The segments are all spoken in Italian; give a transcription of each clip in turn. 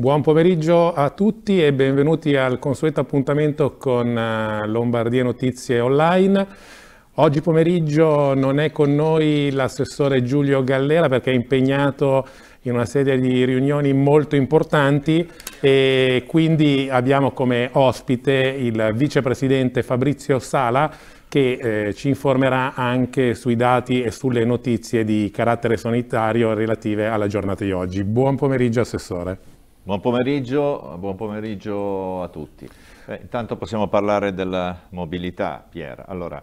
Buon pomeriggio a tutti e benvenuti al consueto appuntamento con eh, Lombardia Notizie Online. Oggi pomeriggio non è con noi l'assessore Giulio Gallera perché è impegnato in una serie di riunioni molto importanti e quindi abbiamo come ospite il vicepresidente Fabrizio Sala che eh, ci informerà anche sui dati e sulle notizie di carattere sanitario relative alla giornata di oggi. Buon pomeriggio Assessore. Buon pomeriggio, buon pomeriggio a tutti. Eh, intanto possiamo parlare della mobilità, Pier. Allora,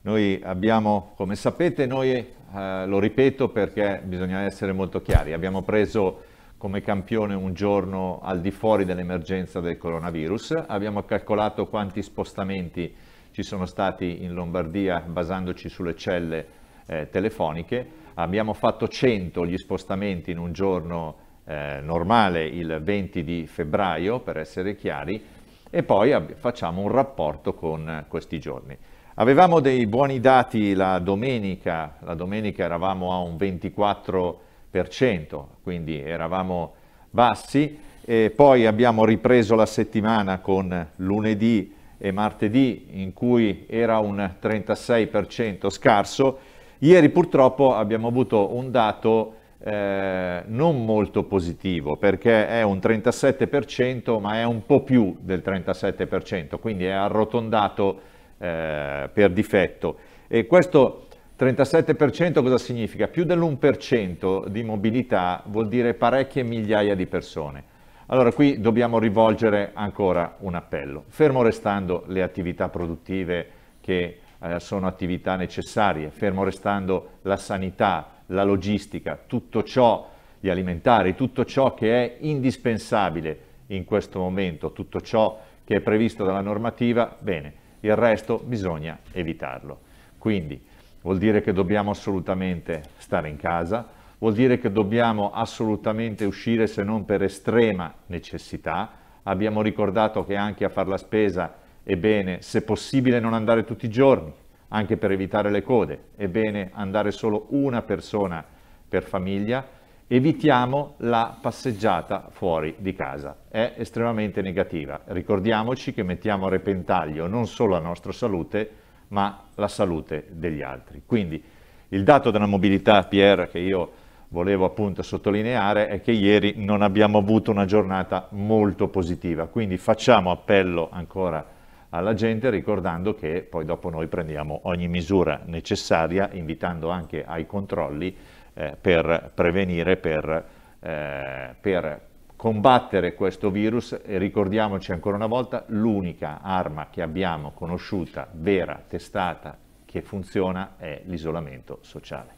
noi abbiamo, come sapete, noi, eh, lo ripeto perché bisogna essere molto chiari, abbiamo preso come campione un giorno al di fuori dell'emergenza del coronavirus, abbiamo calcolato quanti spostamenti ci sono stati in Lombardia basandoci sulle celle eh, telefoniche, abbiamo fatto 100 gli spostamenti in un giorno eh, normale il 20 di febbraio, per essere chiari, e poi facciamo un rapporto con questi giorni. Avevamo dei buoni dati la domenica, la domenica eravamo a un 24%, quindi eravamo bassi, e poi abbiamo ripreso la settimana con lunedì e martedì in cui era un 36% scarso. Ieri purtroppo abbiamo avuto un dato eh, non molto positivo perché è un 37% ma è un po' più del 37%, quindi è arrotondato eh, per difetto. E questo 37% cosa significa? Più dell'1% di mobilità vuol dire parecchie migliaia di persone. Allora qui dobbiamo rivolgere ancora un appello, fermo restando le attività produttive che eh, sono attività necessarie, fermo restando la sanità, la logistica, tutto ciò, gli alimentari, tutto ciò che è indispensabile in questo momento, tutto ciò che è previsto dalla normativa, bene, il resto bisogna evitarlo. Quindi vuol dire che dobbiamo assolutamente stare in casa, vuol dire che dobbiamo assolutamente uscire se non per estrema necessità. Abbiamo ricordato che anche a fare la spesa è bene, se possibile, non andare tutti i giorni, anche per evitare le code. È bene andare solo una persona per famiglia. Evitiamo la passeggiata fuori di casa. È estremamente negativa. Ricordiamoci che mettiamo a repentaglio non solo la nostra salute, ma la salute degli altri. Quindi il dato della mobilità, Pierre, che io volevo appunto sottolineare è che ieri non abbiamo avuto una giornata molto positiva, quindi facciamo appello ancora a alla gente ricordando che poi dopo noi prendiamo ogni misura necessaria, invitando anche ai controlli eh, per prevenire, per, eh, per combattere questo virus e ricordiamoci ancora una volta l'unica arma che abbiamo conosciuta, vera, testata, che funziona è l'isolamento sociale.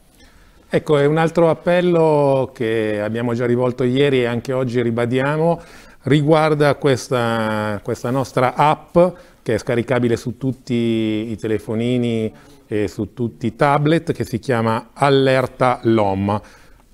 Ecco, è un altro appello che abbiamo già rivolto ieri e anche oggi ribadiamo, riguarda questa, questa nostra app che è scaricabile su tutti i telefonini e su tutti i tablet, che si chiama Allerta LOM.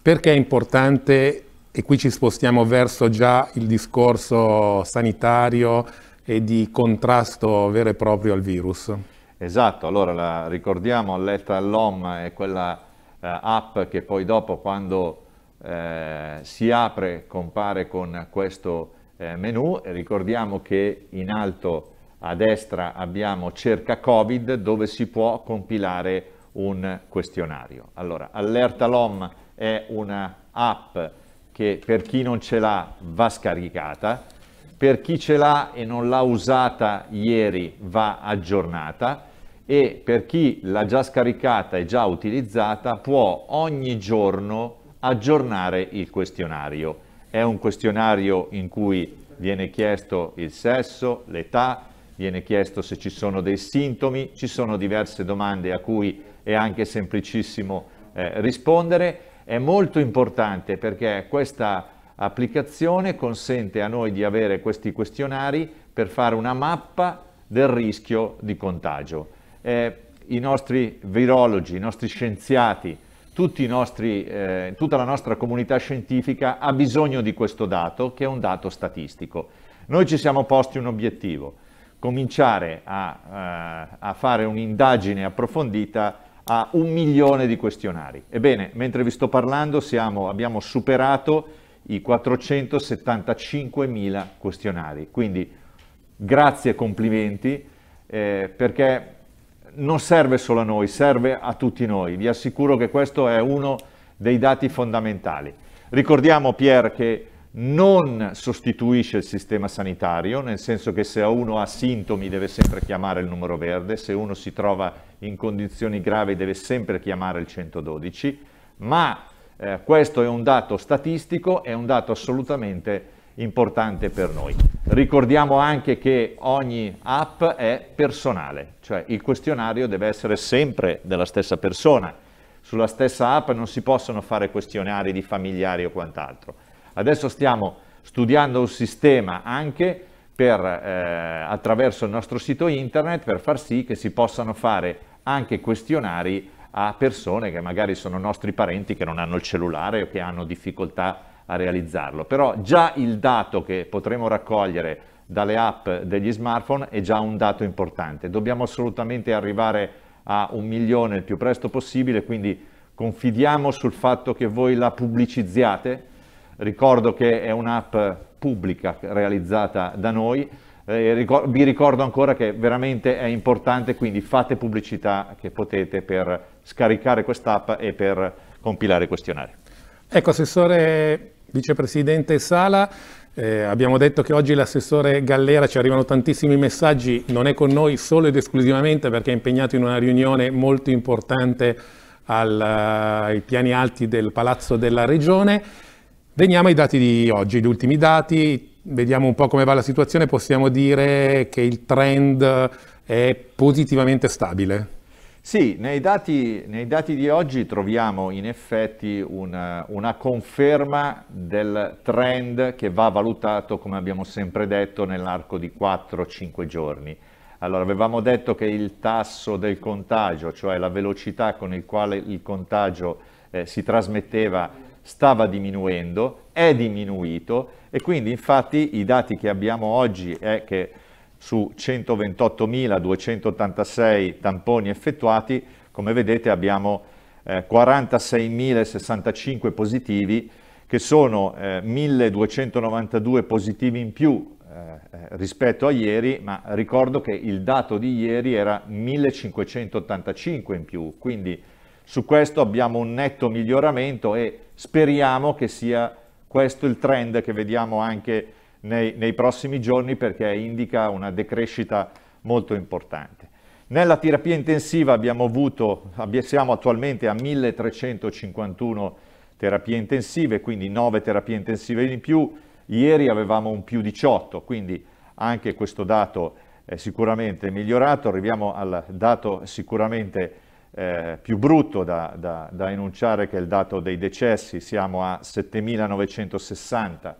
Perché è importante, e qui ci spostiamo verso già il discorso sanitario e di contrasto vero e proprio al virus? Esatto, allora la, ricordiamo Allerta LOM è quella eh, app che poi dopo quando eh, si apre compare con questo eh, menu. Ricordiamo che in alto a destra abbiamo cerca Covid dove si può compilare un questionario. Allora, Allerta LOM è una app che per chi non ce l'ha va scaricata, per chi ce l'ha e non l'ha usata ieri va aggiornata e per chi l'ha già scaricata e già utilizzata può ogni giorno aggiornare il questionario. È un questionario in cui viene chiesto il sesso, l'età, viene chiesto se ci sono dei sintomi, ci sono diverse domande a cui è anche semplicissimo eh, rispondere. È molto importante perché questa applicazione consente a noi di avere questi questionari per fare una mappa del rischio di contagio. Eh, I nostri virologi, i nostri scienziati, nostri, eh, tutta la nostra comunità scientifica ha bisogno di questo dato che è un dato statistico. Noi ci siamo posti un obiettivo, cominciare a, eh, a fare un'indagine approfondita a un milione di questionari. Ebbene, mentre vi sto parlando siamo, abbiamo superato i 475.000 questionari, quindi grazie e complimenti eh, perché non serve solo a noi, serve a tutti noi. Vi assicuro che questo è uno dei dati fondamentali. Ricordiamo Pier che non sostituisce il sistema sanitario, nel senso che se uno ha sintomi deve sempre chiamare il numero verde, se uno si trova in condizioni gravi deve sempre chiamare il 112, ma eh, questo è un dato statistico, è un dato assolutamente importante per noi. Ricordiamo anche che ogni app è personale, cioè il questionario deve essere sempre della stessa persona. Sulla stessa app non si possono fare questionari di familiari o quant'altro Adesso stiamo studiando un sistema anche per, eh, attraverso il nostro sito internet per far sì che si possano fare anche questionari a persone che magari sono nostri parenti che non hanno il cellulare o che hanno difficoltà a realizzarlo. Però già il dato che potremo raccogliere dalle app degli smartphone è già un dato importante. Dobbiamo assolutamente arrivare a un milione il più presto possibile, quindi confidiamo sul fatto che voi la pubblicizziate, ricordo che è un'app pubblica realizzata da noi, eh, vi ricordo ancora che veramente è importante, quindi fate pubblicità che potete per scaricare quest'app e per compilare i questionari. Ecco, Assessore Vicepresidente Sala, eh, abbiamo detto che oggi l'assessore Gallera ci arrivano tantissimi messaggi, non è con noi solo ed esclusivamente perché è impegnato in una riunione molto importante al, ai piani alti del Palazzo della Regione. Veniamo ai dati di oggi, gli ultimi dati, vediamo un po' come va la situazione, possiamo dire che il trend è positivamente stabile. Sì, nei dati, nei dati, di oggi troviamo in effetti una, una, conferma del trend che va valutato, come abbiamo sempre detto, nell'arco di 4-5 giorni. Allora, avevamo detto che il tasso del contagio, cioè la velocità con il quale il contagio eh, si trasmetteva, stava diminuendo, è diminuito e quindi infatti i dati che abbiamo oggi è che su 128.286 tamponi effettuati, come vedete abbiamo eh, 46.065 positivi, che sono eh, 1.292 positivi in più eh, eh, rispetto a ieri, ma ricordo che il dato di ieri era 1.585 in più, quindi su questo abbiamo un netto miglioramento e speriamo che sia questo il trend che vediamo anche nei, nei prossimi giorni perché indica una decrescita molto importante. Nella terapia intensiva abbiamo avuto, siamo attualmente a 1351 terapie intensive, quindi 9 terapie intensive in più, ieri avevamo un più 18, quindi anche questo dato è sicuramente migliorato, arriviamo al dato sicuramente eh, più brutto da, da, da, enunciare che è il dato dei decessi, siamo a 7.960,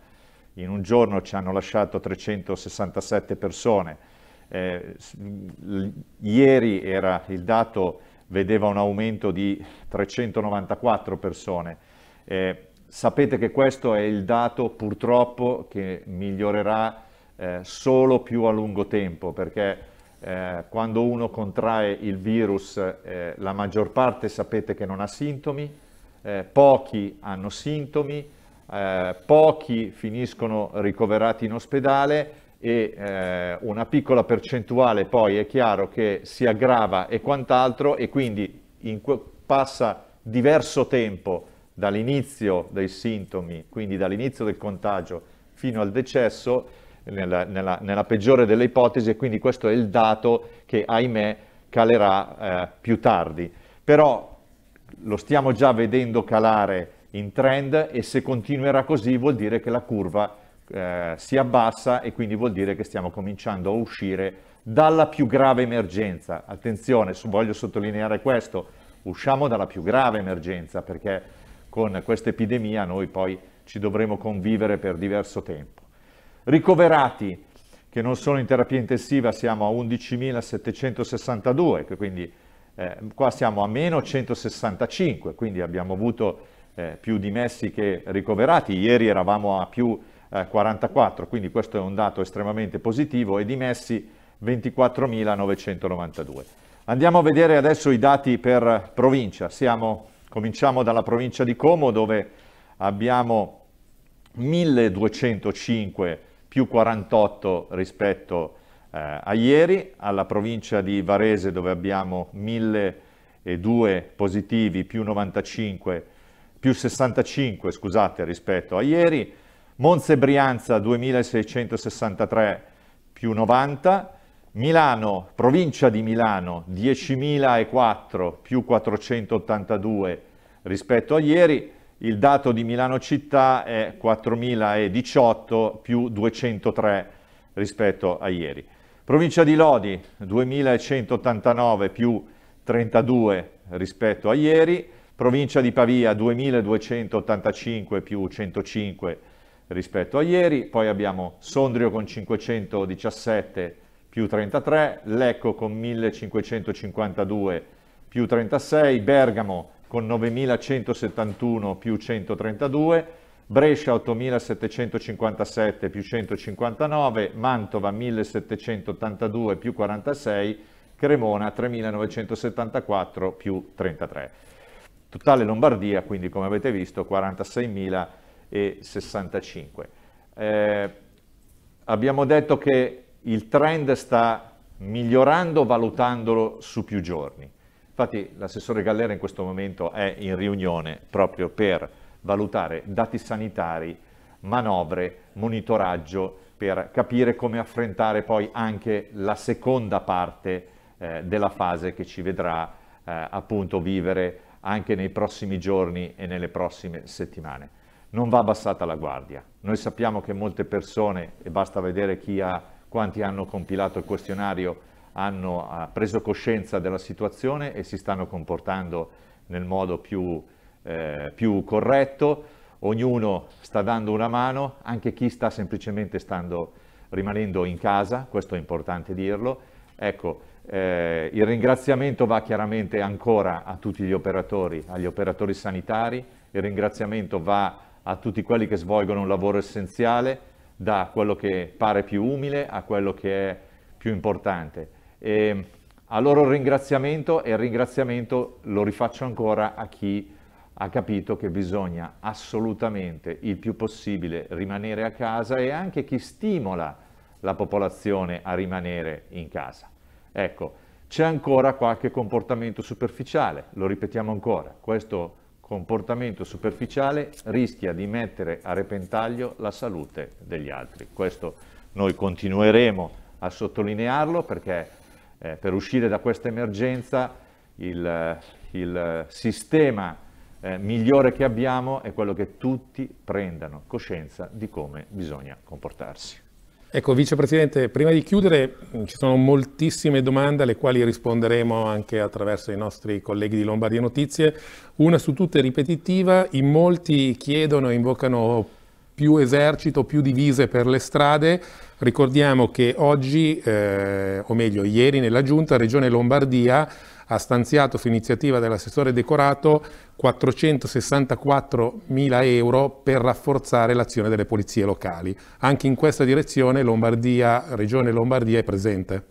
in un giorno ci hanno lasciato 367 persone, eh, ieri era il dato vedeva un aumento di 394 persone. Eh, sapete che questo è il dato purtroppo che migliorerà eh, solo più a lungo tempo perché eh, quando uno contrae il virus eh, la maggior parte sapete che non ha sintomi, eh, pochi hanno sintomi, eh, pochi finiscono ricoverati in ospedale e eh, una piccola percentuale poi è chiaro che si aggrava e quant'altro e quindi passa diverso tempo dall'inizio dei sintomi, quindi dall'inizio del contagio fino al decesso, nella, nella, nella peggiore delle ipotesi, e quindi questo è il dato che, ahimè, calerà eh, più tardi. Però lo stiamo già vedendo calare in trend e se continuerà così vuol dire che la curva eh, si abbassa e quindi vuol dire che stiamo cominciando a uscire dalla più grave emergenza. Attenzione, voglio sottolineare questo, usciamo dalla più grave emergenza perché con questa epidemia noi poi ci dovremo convivere per diverso tempo. Ricoverati che non sono in terapia intensiva siamo a 11.762, quindi eh, qua siamo a meno 165, quindi abbiamo avuto eh, più dimessi che ricoverati, ieri eravamo a più eh, 44, quindi questo è un dato estremamente positivo e dimessi 24.992. Andiamo a vedere adesso i dati per provincia, siamo, cominciamo dalla provincia di Como dove abbiamo 1.205 più 48 rispetto eh, a ieri, alla provincia di Varese dove abbiamo 1002 positivi più 95 più 65 scusate, rispetto a ieri, Monza e Brianza 2663 più 90, Milano, provincia di Milano 10.004 più 482 rispetto a ieri, il dato di Milano città è 4.018 più 203 rispetto a ieri. Provincia di Lodi 2.189 più 32 rispetto a ieri, provincia di Pavia 2.285 più 105 rispetto a ieri, poi abbiamo Sondrio con 517 più 33, Lecco con 1.552 più 36, Bergamo con 9.171 più 132, Brescia 8.757 più 159, Mantova 1.782 più 46, Cremona 3.974 più 33. Totale Lombardia, quindi come avete visto, 46.065. Eh, abbiamo detto che il trend sta migliorando valutandolo su più giorni. Infatti l'assessore Gallera in questo momento è in riunione proprio per valutare dati sanitari, manovre, monitoraggio per capire come affrontare poi anche la seconda parte eh, della fase che ci vedrà eh, appunto vivere anche nei prossimi giorni e nelle prossime settimane. Non va abbassata la guardia. Noi sappiamo che molte persone, e basta vedere ha, quanti hanno compilato il questionario, hanno preso coscienza della situazione e si stanno comportando nel modo più, eh, più corretto, ognuno sta dando una mano, anche chi sta semplicemente stando, rimanendo in casa, questo è importante dirlo. Ecco, eh, il ringraziamento va chiaramente ancora a tutti gli operatori, agli operatori sanitari, il ringraziamento va a tutti quelli che svolgono un lavoro essenziale, da quello che pare più umile a quello che è più importante. E ehm, a loro ringraziamento e il ringraziamento lo rifaccio ancora a chi ha capito che bisogna assolutamente il più possibile rimanere a casa e anche chi stimola la popolazione a rimanere in casa. Ecco, c'è ancora qualche comportamento superficiale, lo ripetiamo ancora, questo comportamento superficiale rischia di mettere a repentaglio la salute degli altri. Questo noi continueremo a sottolinearlo perché eh, per uscire da questa emergenza il, il sistema eh, migliore che abbiamo è quello che tutti prendano coscienza di come bisogna comportarsi. Ecco, Vicepresidente, prima di chiudere mm, ci sono moltissime domande alle quali risponderemo anche attraverso i nostri colleghi di Lombardia Notizie. Una su tutte ripetitiva, in molti chiedono e invocano più esercito, più divise per le strade. Ricordiamo che oggi, eh, o meglio ieri nella giunta, Regione Lombardia ha stanziato su iniziativa dell'assessore Decorato 464 mila euro per rafforzare l'azione delle polizie locali. Anche in questa direzione Lombardia, Regione Lombardia è presente.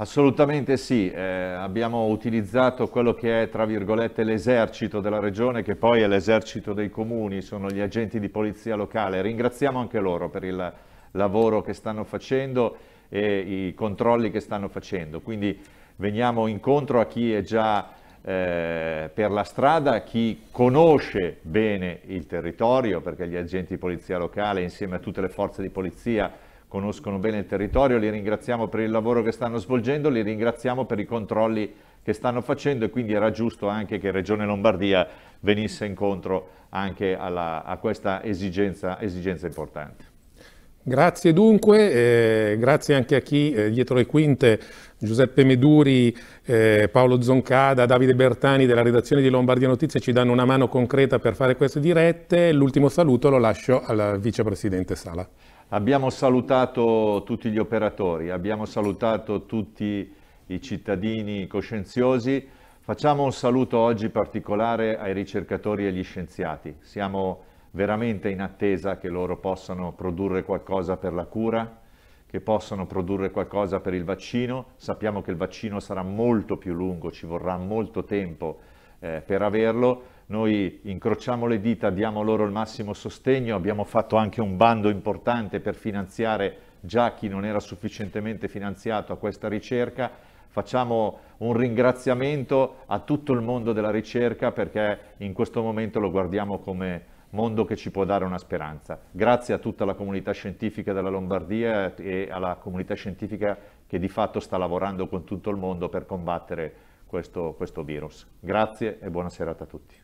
Assolutamente sì, eh, abbiamo utilizzato quello che è tra virgolette l'esercito della regione che poi è l'esercito dei comuni, sono gli agenti di polizia locale, ringraziamo anche loro per il lavoro che stanno facendo e i controlli che stanno facendo, quindi veniamo incontro a chi è già eh, per la strada, chi conosce bene il territorio perché gli agenti di polizia locale insieme a tutte le forze di polizia conoscono bene il territorio, li ringraziamo per il lavoro che stanno svolgendo, li ringraziamo per i controlli che stanno facendo e quindi era giusto anche che Regione Lombardia venisse incontro anche alla, a questa esigenza, esigenza importante. Grazie dunque, eh, grazie anche a chi eh, dietro le quinte, Giuseppe Meduri, eh, Paolo Zoncada, Davide Bertani della redazione di Lombardia Notizie ci danno una mano concreta per fare queste dirette. L'ultimo saluto lo lascio al vicepresidente Sala. Abbiamo salutato tutti gli operatori, abbiamo salutato tutti i cittadini coscienziosi. Facciamo un saluto oggi particolare ai ricercatori e agli scienziati. Siamo veramente in attesa che loro possano produrre qualcosa per la cura, che possano produrre qualcosa per il vaccino. Sappiamo che il vaccino sarà molto più lungo, ci vorrà molto tempo eh, per averlo, noi incrociamo le dita, diamo loro il massimo sostegno, abbiamo fatto anche un bando importante per finanziare già chi non era sufficientemente finanziato a questa ricerca. Facciamo un ringraziamento a tutto il mondo della ricerca perché in questo momento lo guardiamo come mondo che ci può dare una speranza. Grazie a tutta la comunità scientifica della Lombardia e alla comunità scientifica che di fatto sta lavorando con tutto il mondo per combattere questo, questo virus. Grazie e buona serata a tutti.